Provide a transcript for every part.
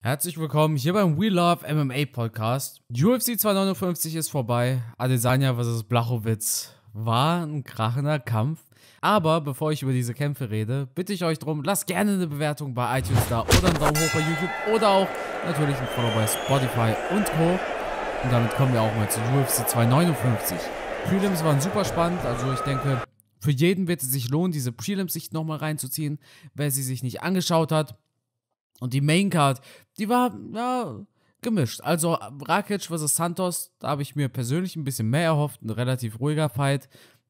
Herzlich willkommen hier beim We Love MMA Podcast. UFC 259 ist vorbei. Adesanya vs. Blachowitz war ein krachender Kampf. Aber bevor ich über diese Kämpfe rede, bitte ich euch darum, lasst gerne eine Bewertung bei iTunes da oder einen Daumen hoch bei YouTube oder auch natürlich ein Follow bei Spotify und Co. Und damit kommen wir auch mal zu UFC 259. Prelims waren super spannend, also ich denke, für jeden wird es sich lohnen, diese Prelims sicht nochmal reinzuziehen. Wer sie sich nicht angeschaut hat, und die Main Card, die war, ja, gemischt. Also Rakic vs. Santos, da habe ich mir persönlich ein bisschen mehr erhofft, ein relativ ruhiger Fight.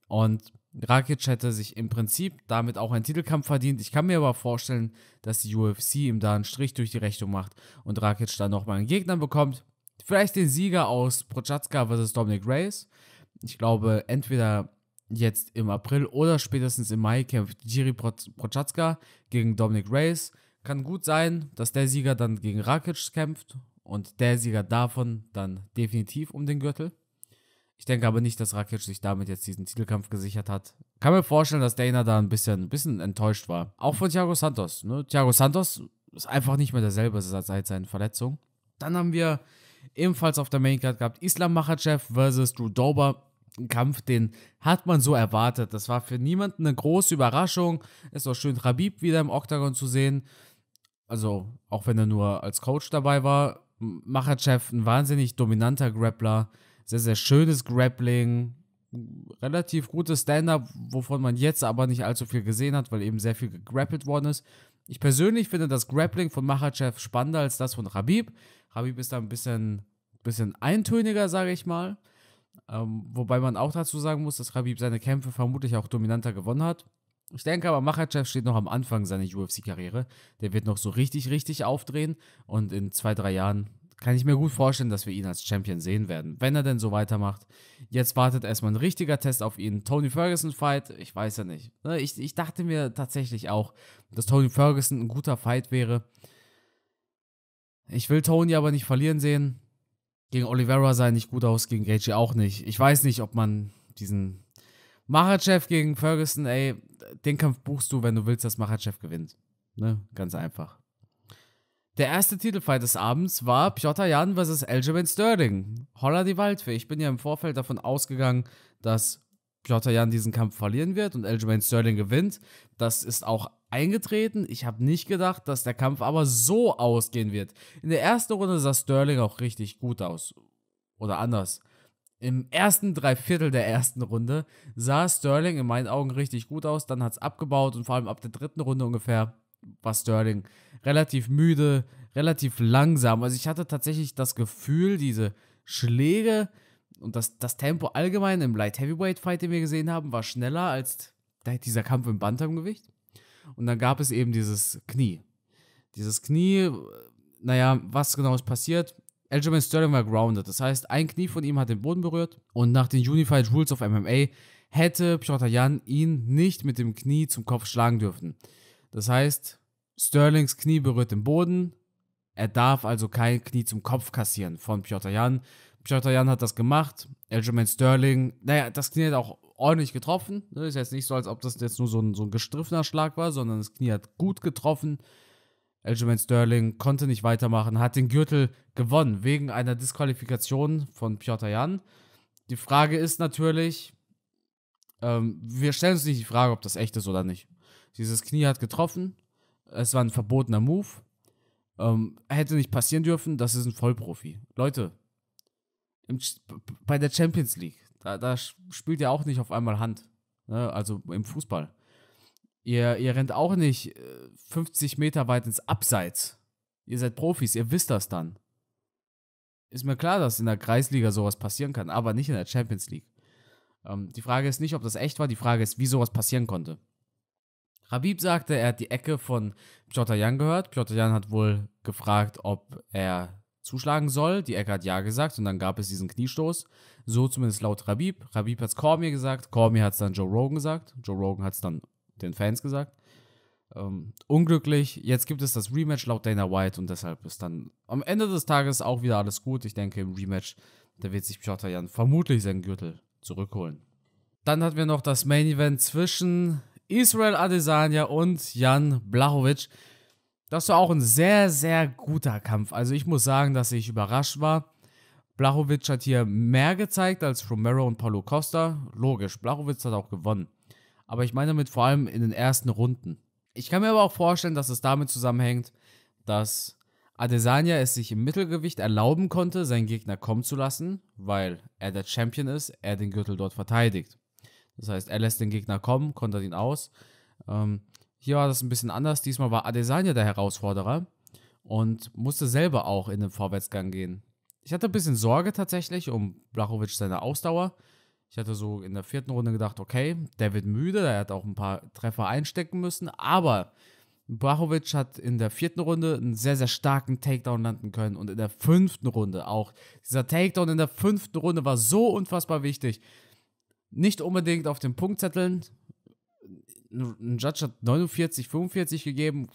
Und Rakic hätte sich im Prinzip damit auch einen Titelkampf verdient. Ich kann mir aber vorstellen, dass die UFC ihm da einen Strich durch die Rechnung macht und Rakic dann nochmal einen Gegner bekommt. Vielleicht den Sieger aus Prochaska vs. Dominic Reyes. Ich glaube, entweder jetzt im April oder spätestens im Mai kämpft Jiri Prochaska gegen Dominic Reyes. Kann gut sein, dass der Sieger dann gegen Rakic kämpft und der Sieger davon dann definitiv um den Gürtel. Ich denke aber nicht, dass Rakic sich damit jetzt diesen Titelkampf gesichert hat. Kann mir vorstellen, dass Dana da ein bisschen, ein bisschen enttäuscht war. Auch von Thiago Santos. Ne? Thiago Santos ist einfach nicht mehr derselbe seit seinen Verletzungen. Dann haben wir ebenfalls auf der Maincard gehabt Islam Makhachev versus Drew Dober. Kampf, den hat man so erwartet. Das war für niemanden eine große Überraschung. Es war schön, Rabib wieder im Oktagon zu sehen. Also, auch wenn er nur als Coach dabei war, Machachev ein wahnsinnig dominanter Grappler. Sehr, sehr schönes Grappling. Relativ gutes Stand-up, wovon man jetzt aber nicht allzu viel gesehen hat, weil eben sehr viel gegrappelt worden ist. Ich persönlich finde das Grappling von Machachev spannender als das von Rabib. Rabib ist da ein bisschen, bisschen eintöniger, sage ich mal. Ähm, wobei man auch dazu sagen muss, dass Khabib seine Kämpfe vermutlich auch dominanter gewonnen hat. Ich denke aber, Machachev steht noch am Anfang seiner UFC-Karriere. Der wird noch so richtig, richtig aufdrehen. Und in zwei, drei Jahren kann ich mir gut vorstellen, dass wir ihn als Champion sehen werden, wenn er denn so weitermacht. Jetzt wartet erstmal ein richtiger Test auf ihn. Tony Ferguson-Fight, ich weiß ja nicht. Ne, ich, ich dachte mir tatsächlich auch, dass Tony Ferguson ein guter Fight wäre. Ich will Tony aber nicht verlieren sehen. Gegen Oliveira sah er nicht gut aus, gegen Gaethje auch nicht. Ich weiß nicht, ob man diesen Machachev gegen Ferguson, ey, den Kampf buchst du, wenn du willst, dass Machachev gewinnt. Ne? Ganz einfach. Der erste Titelfight des Abends war Piotr Jan vs. Aljamain Sterling. Holla die Waldfee. Ich bin ja im Vorfeld davon ausgegangen, dass Piotr Jan diesen Kampf verlieren wird und Aljamain Sterling gewinnt. Das ist auch eingetreten. Ich habe nicht gedacht, dass der Kampf aber so ausgehen wird. In der ersten Runde sah Sterling auch richtig gut aus. Oder anders. Im ersten Dreiviertel der ersten Runde sah Sterling in meinen Augen richtig gut aus. Dann hat es abgebaut und vor allem ab der dritten Runde ungefähr war Sterling relativ müde, relativ langsam. Also ich hatte tatsächlich das Gefühl, diese Schläge, und das, das Tempo allgemein im Light Heavyweight Fight, den wir gesehen haben, war schneller als dieser Kampf im Bantamgewicht. Und dann gab es eben dieses Knie. Dieses Knie, äh, naja, was genau ist passiert? Eljamin Sterling war grounded. Das heißt, ein Knie von ihm hat den Boden berührt. Und nach den Unified Rules of MMA hätte Piotr Jan ihn nicht mit dem Knie zum Kopf schlagen dürfen. Das heißt, Sterlings Knie berührt den Boden. Er darf also kein Knie zum Kopf kassieren von Piotr Jan. Piotr Jan hat das gemacht, Benjamin Sterling, naja, das Knie hat auch ordentlich getroffen. Ne? Ist jetzt nicht so, als ob das jetzt nur so ein, so ein gestriffener Schlag war, sondern das Knie hat gut getroffen. Benjamin Sterling konnte nicht weitermachen, hat den Gürtel gewonnen wegen einer Disqualifikation von Piotr Jan. Die Frage ist natürlich, ähm, wir stellen uns nicht die Frage, ob das echt ist oder nicht. Dieses Knie hat getroffen, es war ein verbotener Move, ähm, hätte nicht passieren dürfen, das ist ein Vollprofi. Leute, im, bei der Champions League, da, da spielt ihr auch nicht auf einmal Hand. Ne? Also im Fußball. Ihr, ihr rennt auch nicht 50 äh, Meter weit ins Abseits. Ihr seid Profis, ihr wisst das dann. Ist mir klar, dass in der Kreisliga sowas passieren kann, aber nicht in der Champions League. Ähm, die Frage ist nicht, ob das echt war, die Frage ist, wie sowas passieren konnte. Habib sagte, er hat die Ecke von Piotr Jan gehört. Piotr Jan hat wohl gefragt, ob er zuschlagen soll. Die Ecke hat Ja gesagt und dann gab es diesen Kniestoß. So zumindest laut Rabib. Rabib hat es Cormier gesagt, Cormier hat es dann Joe Rogan gesagt, Joe Rogan hat es dann den Fans gesagt. Ähm, unglücklich, jetzt gibt es das Rematch laut Dana White und deshalb ist dann am Ende des Tages auch wieder alles gut. Ich denke, im Rematch, da wird sich Piotr Jan vermutlich seinen Gürtel zurückholen. Dann hatten wir noch das Main Event zwischen Israel Adesanya und Jan Blachowicz. Das war auch ein sehr, sehr guter Kampf. Also ich muss sagen, dass ich überrascht war. Blachowicz hat hier mehr gezeigt als Romero und Paulo Costa. Logisch, Blachowicz hat auch gewonnen. Aber ich meine damit vor allem in den ersten Runden. Ich kann mir aber auch vorstellen, dass es damit zusammenhängt, dass Adesanya es sich im Mittelgewicht erlauben konnte, seinen Gegner kommen zu lassen, weil er der Champion ist, er den Gürtel dort verteidigt. Das heißt, er lässt den Gegner kommen, kontert ihn aus. Ähm, hier war das ein bisschen anders. Diesmal war Adesanya der Herausforderer und musste selber auch in den Vorwärtsgang gehen. Ich hatte ein bisschen Sorge tatsächlich um Blachowitsch seine Ausdauer. Ich hatte so in der vierten Runde gedacht, okay, der wird müde, der hat auch ein paar Treffer einstecken müssen, aber Blachowitsch hat in der vierten Runde einen sehr, sehr starken Takedown landen können und in der fünften Runde auch. Dieser Takedown in der fünften Runde war so unfassbar wichtig. Nicht unbedingt auf den Punktzetteln, ein Judge hat 49, 45 gegeben.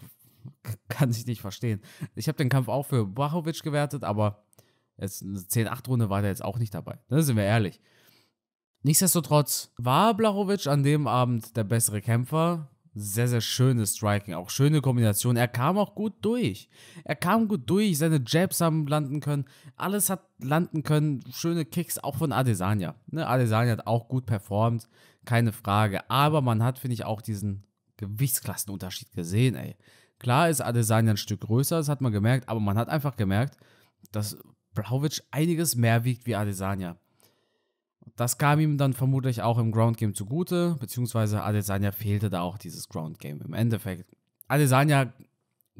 Kann ich nicht verstehen. Ich habe den Kampf auch für Blachowicz gewertet, aber jetzt eine 10-8-Runde war der jetzt auch nicht dabei. Da sind wir ehrlich. Nichtsdestotrotz war Blachowicz an dem Abend der bessere Kämpfer. Sehr, sehr schönes Striking, auch schöne Kombination. Er kam auch gut durch. Er kam gut durch, seine Jabs haben landen können, alles hat landen können. Schöne Kicks auch von Adesanya. Ne, Adesanya hat auch gut performt keine Frage. Aber man hat, finde ich, auch diesen Gewichtsklassenunterschied gesehen, ey. Klar ist Adesanya ein Stück größer, das hat man gemerkt, aber man hat einfach gemerkt, dass Blauwitsch einiges mehr wiegt wie Adesanya. Das kam ihm dann vermutlich auch im Ground Game zugute, beziehungsweise Adesanya fehlte da auch dieses Ground Game im Endeffekt. Adesanya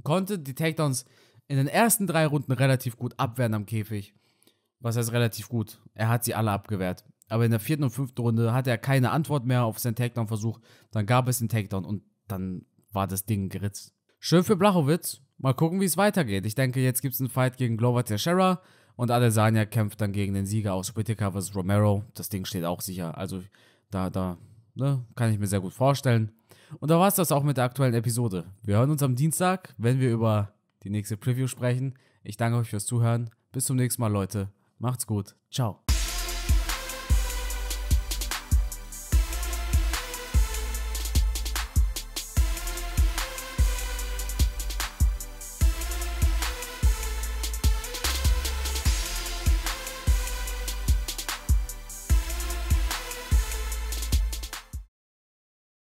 konnte die Takedowns in den ersten drei Runden relativ gut abwehren am Käfig. Was heißt relativ gut? Er hat sie alle abgewehrt. Aber in der vierten und fünften Runde hatte er keine Antwort mehr auf seinen Takedown-Versuch. Dann gab es den Takedown und dann war das Ding geritzt. Schön für Blachowitz. Mal gucken, wie es weitergeht. Ich denke, jetzt gibt es einen Fight gegen Glover Teixeira und Adesanya kämpft dann gegen den Sieger aus Whitaker vs. Romero. Das Ding steht auch sicher. Also da, da, ne, kann ich mir sehr gut vorstellen. Und da war es das auch mit der aktuellen Episode. Wir hören uns am Dienstag, wenn wir über die nächste Preview sprechen. Ich danke euch fürs Zuhören. Bis zum nächsten Mal, Leute. Macht's gut. Ciao.